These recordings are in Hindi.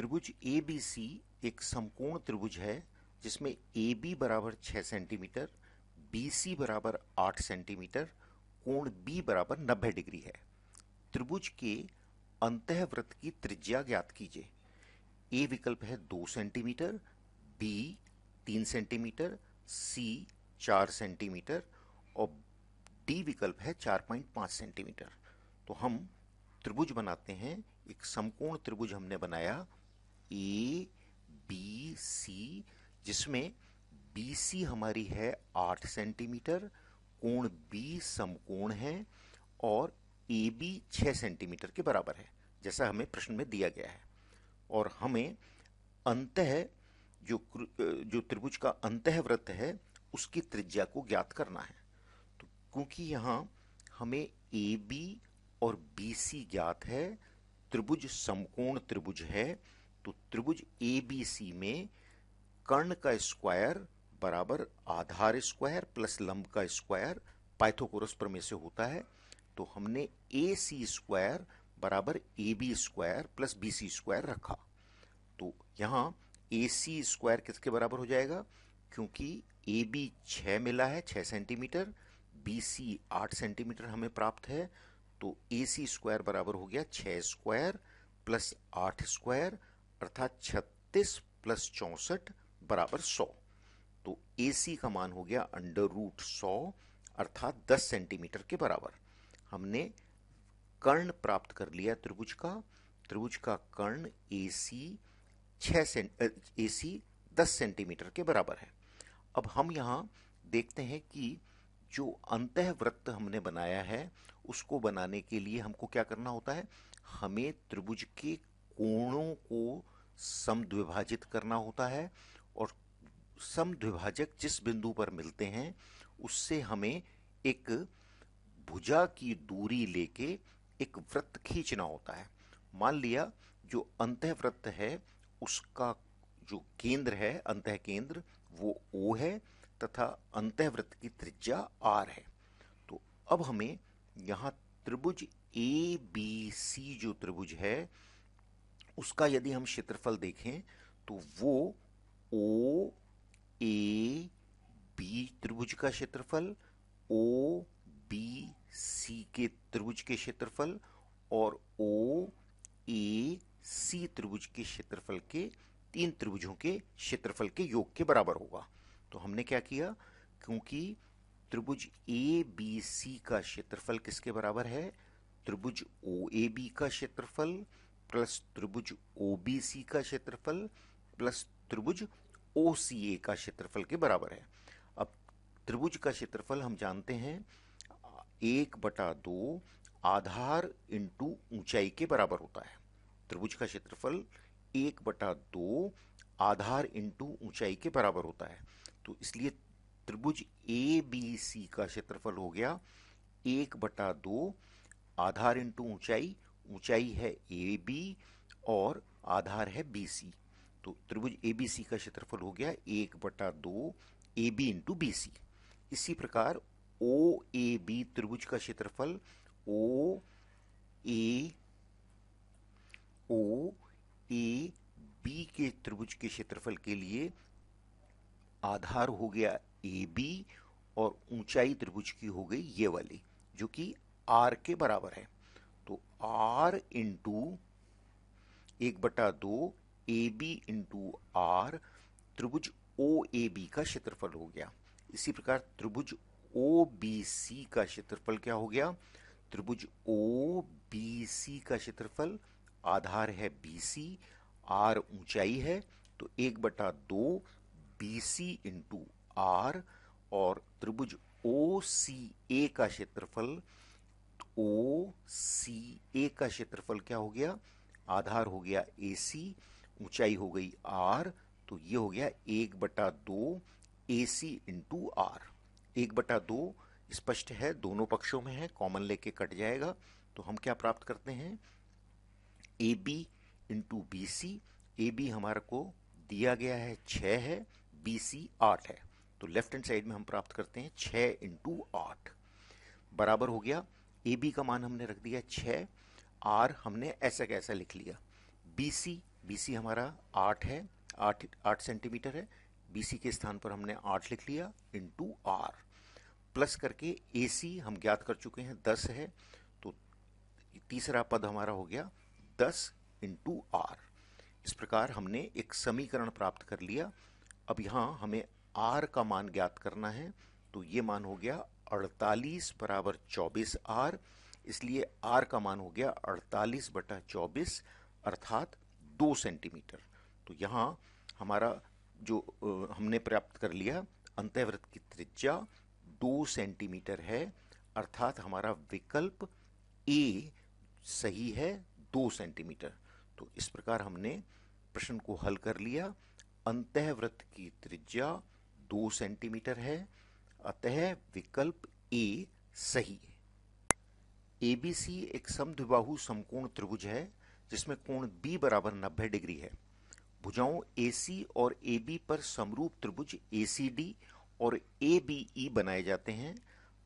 त्रिभुज ए बी सी एक समकोण त्रिभुज है जिसमें ए बी बराबर छः सेंटीमीटर बी सी बराबर आठ सेंटीमीटर कोण बी बराबर नब्बे डिग्री है त्रिभुज के अंतःवृत्त की त्रिज्या ज्ञात कीजिए ए विकल्प है दो सेंटीमीटर बी तीन सेंटीमीटर सी चार सेंटीमीटर और डी विकल्प है चार पॉइंट पाँच सेंटीमीटर तो हम त्रिभुज बनाते हैं एक समकोण त्रिभुज हमने बनाया ए बी सी जिसमें बी सी हमारी है आठ सेंटीमीटर कोण बी समकोण है और ए बी छः सेंटीमीटर के बराबर है जैसा हमें प्रश्न में दिया गया है और हमें अंत जो जो त्रिभुज का अंत वृत्त है उसकी त्रिज्या को ज्ञात करना है तो क्योंकि यहाँ हमें ए बी और बी सी ज्ञात है त्रिभुज समकोण त्रिभुज है तो त्रिभुज ए बी सी में कर्ण का स्क्वायर बराबर आधार स्क्वायर प्लस लंब का स्क्वायर पाइथोकोरस प्रमेय से होता है तो हमने ए सी स्क्वायर बराबर A B square plus B C square रखा तो यहाँ ए सी स्क्वायर किसके बराबर हो जाएगा क्योंकि ए बी छः मिला है छः सेंटीमीटर बी सी आठ सेंटीमीटर हमें प्राप्त है तो ए सी स्क्वायर बराबर हो गया छः स्क्वायर प्लस आठ स्क्वायर अर्थात छत्तीस प्लस चौसठ बराबर सौ तो ए सी का मान हो गया अंडर रूट सौ अर्थात दस सेंटीमीटर के बराबर हमने कर्ण प्राप्त कर लिया त्रिभुज का त्रिभुज का कर्ण ए सी छः ए सी दस सेंटीमीटर के बराबर है अब हम यहाँ देखते हैं कि जो अंतःवृत्त हमने बनाया है उसको बनाने के लिए हमको क्या करना होता है हमें त्रिभुज के कोणों को समद्विभाजित करना होता है और समद्विभाजक जिस बिंदु पर मिलते हैं उससे हमें एक भुजा की दूरी लेके एक वृत्त खींचना होता है मान लिया जो अंत वृत्त है उसका जो केंद्र है अंत केंद्र वो ओ है तथा अंत वृत्त की त्रिज्या आर है तो अब हमें यहाँ त्रिभुज ए बी सी जो त्रिभुज है उसका यदि हम क्षेत्रफल देखें तो वो ओ ए बी त्रिभुज का क्षेत्रफल ओ बी सी के त्रिभुज के क्षेत्रफल और ओ ए सी त्रिभुज के क्षेत्रफल के तीन त्रिभुजों के क्षेत्रफल के योग के बराबर होगा तो हमने क्या किया क्योंकि त्रिभुज ए बी सी का क्षेत्रफल किसके बराबर है त्रिभुज ओ ए बी का क्षेत्रफल प्लस त्रिभुज ओबीसी का क्षेत्रफल प्लस त्रिभुज ओसीए का क्षेत्रफल के बराबर है अब त्रिभुज का क्षेत्रफल हम जानते हैं एक बटा दो आधार इंटू ऊंचाई के बराबर होता है त्रिभुज का क्षेत्रफल एक बटा दो आधार इंटू ऊंचाई के बराबर होता है तो इसलिए त्रिभुज ए बी सी का क्षेत्रफल हो गया एक बटा दो आधार इंटू ऊंचाई ऊंचाई है ए बी और आधार है बी सी तो त्रिभुज ए बी सी का क्षेत्रफल हो गया एक बटा दो A B into B C इसी प्रकार ओ ए बी त्रिभुज का क्षेत्रफल ओ ए ओ ए बी के त्रिभुज के क्षेत्रफल के लिए आधार हो गया ए बी और ऊंचाई त्रिभुज की हो गई ये वाली जो कि आर के बराबर है आर इंटू एक बटा दो ए बी इंटू आर त्रिभुज ओ ए बी का क्षेत्रफल हो गया इसी प्रकार त्रिभुज ओ बी सी का क्षेत्रफल क्या हो गया त्रिभुज ओ बी सी का क्षेत्रफल आधार है बी सी आर ऊंचाई है तो एक बटा दो बी सी इंटू आर और त्रिभुज ओ सी ए का क्षेत्रफल ओ सी ए का क्षेत्रफल क्या हो गया आधार हो गया ए सी ऊंचाई हो गई आर तो ये हो गया एक बटा दो ए सी इंटू आर एक बटा दो स्पष्ट है दोनों पक्षों में है कॉमन लेके कट जाएगा तो हम क्या प्राप्त करते हैं A B into B C A B हमारे को दिया गया है छः है बी सी आठ है तो लेफ्ट हैंड साइड में हम प्राप्त करते हैं छ इंटू आठ बराबर हो गया ए बी का मान हमने रख दिया छः आर हमने ऐसा कैसा लिख लिया बी सी बी सी हमारा आठ है आठ आठ सेंटीमीटर है बी सी के स्थान पर हमने आठ लिख लिया इंटू आर प्लस करके ए सी हम ज्ञात कर चुके हैं दस है तो तीसरा पद हमारा हो गया दस इंटू आर इस प्रकार हमने एक समीकरण प्राप्त कर लिया अब यहाँ हमें आर का मान ज्ञात करना है तो ये मान हो गया अड़तालीस बराबर चौबीस आर इसलिए आर का मान हो गया अड़तालीस बटा चौबीस अर्थात दो सेंटीमीटर तो यहाँ हमारा जो हमने प्राप्त कर लिया अंतर्वृत्त की त्रिज्या दो सेंटीमीटर है अर्थात हमारा विकल्प ए सही है दो सेंटीमीटर तो इस प्रकार हमने प्रश्न को हल कर लिया अंतःवृत्त की त्रिज्या दो सेंटीमीटर है अतः विकल्प ए सही है एबीसी एक समद्विबाहु समकोण त्रिभुज है जिसमें कोण बी बराबर 90 डिग्री है भुजाओं AC और AB पर समरूप त्रिभुज ACD और ABE बनाए जाते हैं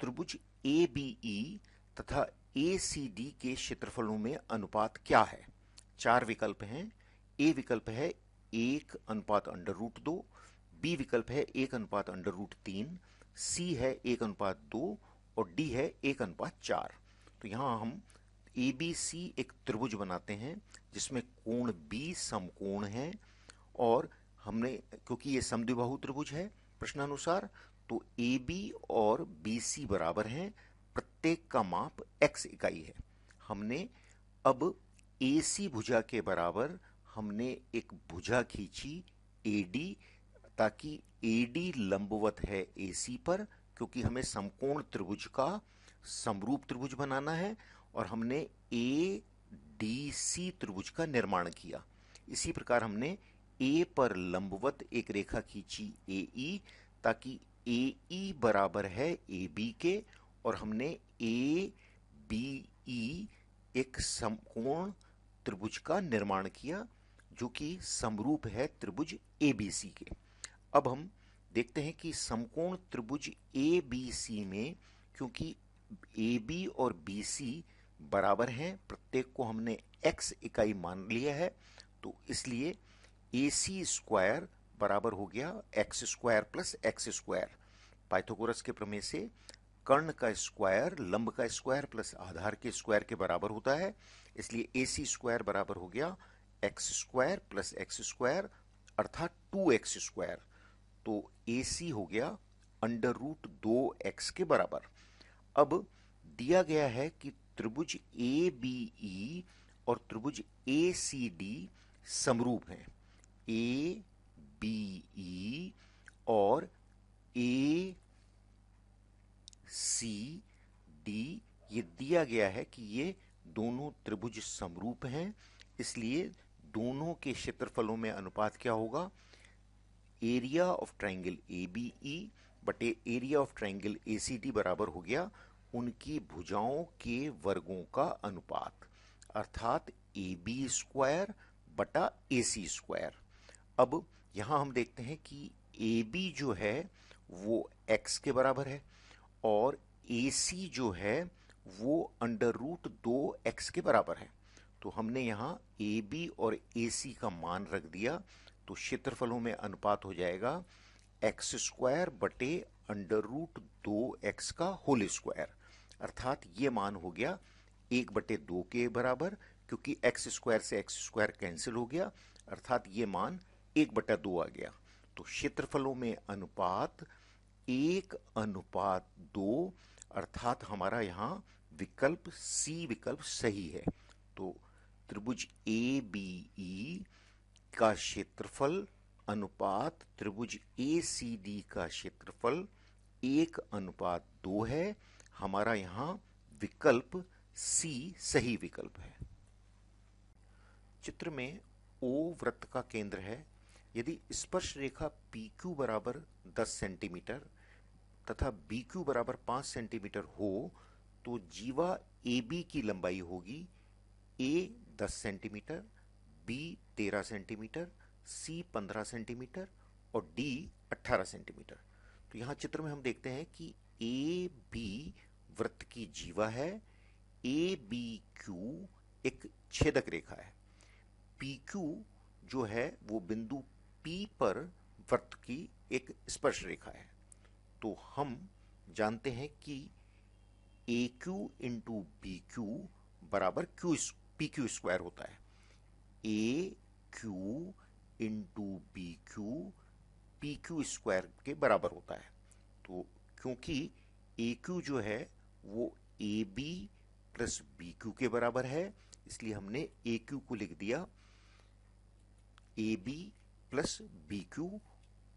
त्रिभुज ABE तथा ACD के क्षेत्रफलों में अनुपात क्या है चार विकल्प हैं ए विकल्प है एक अनुपात अंडर रूट दो बी विकल्प है एक अनुपात अंडर रूट तीन सी है एक अनुपात दो और डी है एक अनुपात चार तो यहाँ हम ए बी सी एक त्रिभुज बनाते हैं जिसमें कोण बी समकोण है और हमने क्योंकि ये समद्विबाहु त्रिभुज है प्रश्नानुसार तो ए बी और बी सी बराबर हैं प्रत्येक का माप एक्स इकाई है हमने अब ए सी भुजा के बराबर हमने एक भुजा खींची ए डी ताकि एडी लंबवत है एसी पर क्योंकि हमें समकोण त्रिभुज का समरूप त्रिभुज बनाना है और हमने ए डी सी त्रिभुज का निर्माण किया इसी प्रकार हमने ए पर लंबवत एक रेखा खींची ए ई e, ताकि ए ई e बराबर है ए बी के और हमने ए बी ई एक समकोण त्रिभुज का निर्माण किया जो कि समरूप है त्रिभुज ए बी सी के अब हम देखते हैं कि समकोण त्रिभुज ए बी सी में क्योंकि ए बी और बी सी बराबर हैं प्रत्येक को हमने x इकाई मान लिया है तो इसलिए ए सी स्क्वायर बराबर हो गया X square plus X square Pythagoras के प्रमेय से कर्ण का स्क्वायर लंब का स्क्वायर प्लस आधार के स्क्वायर के बराबर होता है इसलिए ए सी स्क्वायर बराबर हो गया X square plus X square अर्थात टू एक्स स्क्वायर तो ए सी हो गया अंडर रूट दो एक्स के बराबर अब दिया गया है कि त्रिभुज ए बी ई और त्रिभुज ए सी डी समरूप हैं ए बी ई और ए सी डी ये दिया गया है कि ये दोनों त्रिभुज समरूप हैं इसलिए दोनों के क्षेत्रफलों में अनुपात क्या होगा area of triangle A B E बटे area of triangle A C D बराबर हो गया उनकी भुजाओं के वर्गों का अनुपात अर्थात ए बी स्क्वायर बटा ए सी स्क्वायर अब यहाँ हम देखते हैं कि ए बी जो है वो एक्स के बराबर है और ए सी जो है वो अंडर रूट दो एक्स के बराबर है तो हमने यहाँ ए बी और ए सी का मान रख दिया तो क्षेत्रफलों में अनुपात हो जाएगा एक्स स्क्वायर बटे अंडर रूट दो एक्स का होल स्क्वायर अर्थात ये मान हो गया एक बटे दो के बराबर क्योंकि एक्स स्क्वायर से एक्स स्क्वायर कैंसिल हो गया अर्थात ये मान एक बटा दो आ गया तो क्षेत्रफलों में अनुपात एक अनुपात दो अर्थात हमारा यहाँ विकल्प सी विकल्प सही है तो त्रिभुज ए बी ई का क्षेत्रफल अनुपात त्रिभुज ए सी डी का क्षेत्रफल एक अनुपात दो है हमारा यहां विकल्प सी सही विकल्प है चित्र में ओ वृत्त का केंद्र है यदि स्पर्श रेखा पी क्यू बराबर दस सेंटीमीटर तथा बी क्यू बराबर पांच सेंटीमीटर हो तो जीवा ए बी की लंबाई होगी ए दस centimetre B 13 centimetre C 15 centimetre और डी 18 सेंटीमीटर तो यहाँ चित्र में हम देखते हैं कि ए बी वृत्त की जीवा है ए बी क्यू एक छेदक रेखा है पी क्यू जो है वो बिंदु पी पर वृत्त की एक स्पर्श रेखा है तो हम जानते हैं कि A Q into B Q बराबर क्यू पी क्यू स्क्वायर होता है A Q into B Q P Q square के बराबर होता है तो क्योंकि ए क्यू जो है वो A B plus B Q के बराबर है इसलिए हमने ए क्यू को लिख दिया A B plus B Q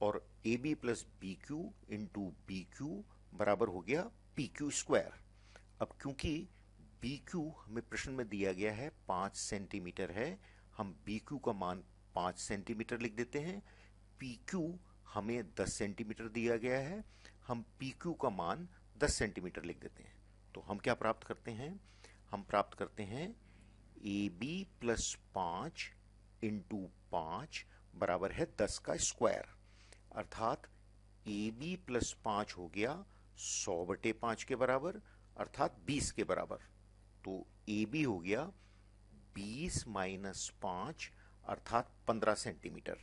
और A B plus B Q into B Q बराबर हो गया पी क्यू स्क्वायर अब क्योंकि बी क्यू हमें प्रश्न में दिया गया है पाँच सेंटीमीटर है हम बी क्यू का मान पाँच सेंटीमीटर लिख देते हैं पी क्यू हमें दस सेंटीमीटर दिया गया है हम पी क्यू का मान दस सेंटीमीटर लिख देते हैं तो हम क्या प्राप्त करते हैं हम प्राप्त करते हैं ए बी प्लस पाँच इंटू पाँच बराबर है दस का स्क्वायर अर्थात ए बी प्लस पाँच हो गया सौ बटे पाँच के बराबर अर्थात बीस के बराबर तो ए बी हो गया बीस माइनस पाँच अर्थात पंद्रह सेंटीमीटर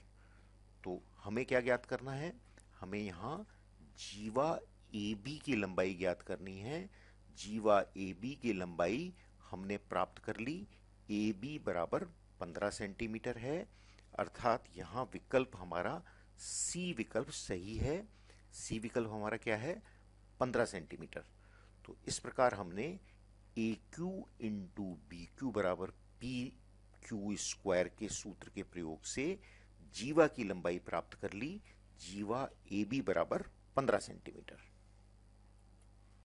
तो हमें क्या ज्ञात करना है हमें यहाँ जीवा ए बी की लंबाई ज्ञात करनी है जीवा ए बी की लंबाई हमने प्राप्त कर ली ए बी बराबर पंद्रह सेंटीमीटर है अर्थात यहाँ विकल्प हमारा सी विकल्प सही है सी विकल्प हमारा क्या है पंद्रह सेंटीमीटर तो इस प्रकार हमने A Q into B Q बराबर पी क्यू स्क्वायर के सूत्र के प्रयोग से जीवा की लंबाई प्राप्त कर ली जीवा ए बी बराबर पंद्रह सेंटीमीटर